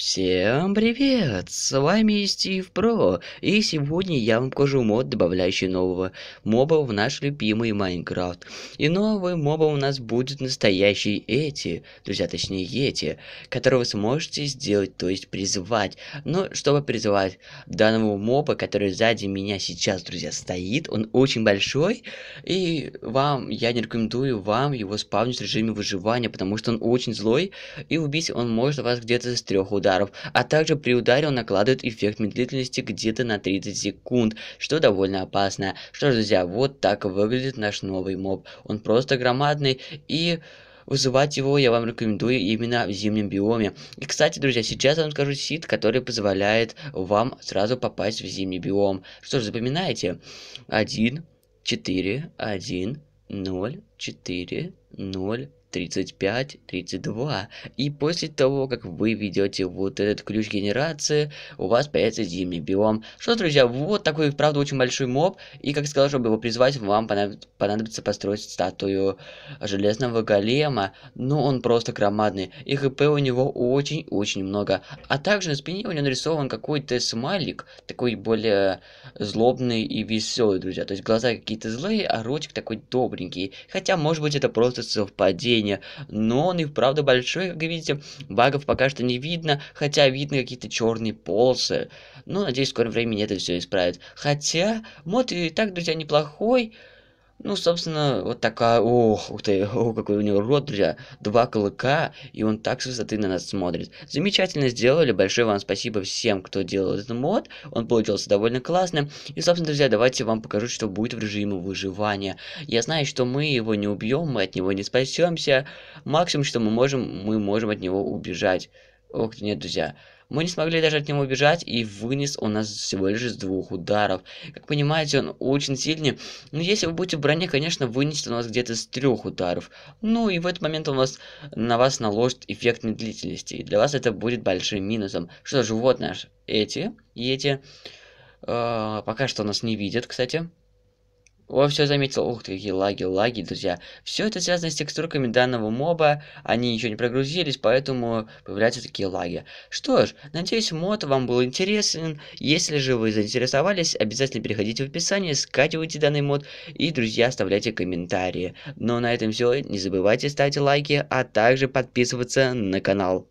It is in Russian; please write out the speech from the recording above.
Всем привет! С вами Стив Про, и сегодня я вам покажу мод, добавляющий нового моба в наш любимый Майнкрафт. И новый моба у нас будет настоящий Эти, друзья, точнее эти, которого вы сможете сделать, то есть призвать. Но чтобы призвать данного моба, который сзади меня сейчас, друзья, стоит, он очень большой, и вам, я не рекомендую вам его спавнить в режиме выживания, потому что он очень злой, и убить он может вас где-то с трех ударов ударов, а также при ударе он накладывает эффект медлительности где-то на 30 секунд, что довольно опасно. Что ж, друзья, вот так выглядит наш новый моб. Он просто громадный и... Вызывать его я вам рекомендую именно в зимнем биоме. И, кстати, друзья, сейчас я вам скажу сид, который позволяет вам сразу попасть в зимний биом. Что ж, запоминайте. 1, 4, 1, 0, 4, 0, 35, 32. И после того, как вы ведете вот этот ключ генерации, у вас появится зимний биом. Что ж, друзья, вот такой, правда, очень большой моб. И, как сказал, чтобы его призвать, вам понадобится построить статую Железного Голема. Но он просто громадный. И хп у него очень-очень много. А также на спине у него нарисован какой-то смайлик, такой более злобный и веселый, друзья. То есть глаза какие-то злые, а ротик такой добренький. Хотя, может быть, это просто совпадение зрения, но он и правда большой, как видите, багов пока что не видно, хотя видно какие-то черные полосы. Но, ну, надеюсь, в скором времени это все исправит. Хотя, мод и так, друзья, неплохой, ну, собственно, вот такая... Ох, ух ты, ох, какой у него рот, друзья. Два клыка, и он так с высоты на нас смотрит. Замечательно сделали. Большое вам спасибо всем, кто делал этот мод. Он получился довольно классным. И, собственно, друзья, давайте вам покажу, что будет в режиме выживания. Я знаю, что мы его не убьем, мы от него не спасемся. Максимум, что мы можем, мы можем от него убежать. Ох, нет, друзья. Мы не смогли даже от него убежать, и вынес у нас всего лишь с двух ударов. Как понимаете, он очень сильный. Но если вы будете в броне, конечно, вынесет у нас где-то с трех ударов. Ну и в этот момент он вас, на вас наложит эффект медлительности. И для вас это будет большим минусом. Что же, вот наш эти, эти. Э, пока что нас не видят, кстати. О, все заметил. Ух ты, какие лаги, лаги, друзья. Все это связано с текстурками данного моба. Они еще не прогрузились, поэтому появляются такие лаги. Что ж, надеюсь, мод вам был интересен. Если же вы заинтересовались, обязательно переходите в описание, скачивайте данный мод и, друзья, оставляйте комментарии. Но ну, а на этом все. Не забывайте ставить лайки, а также подписываться на канал.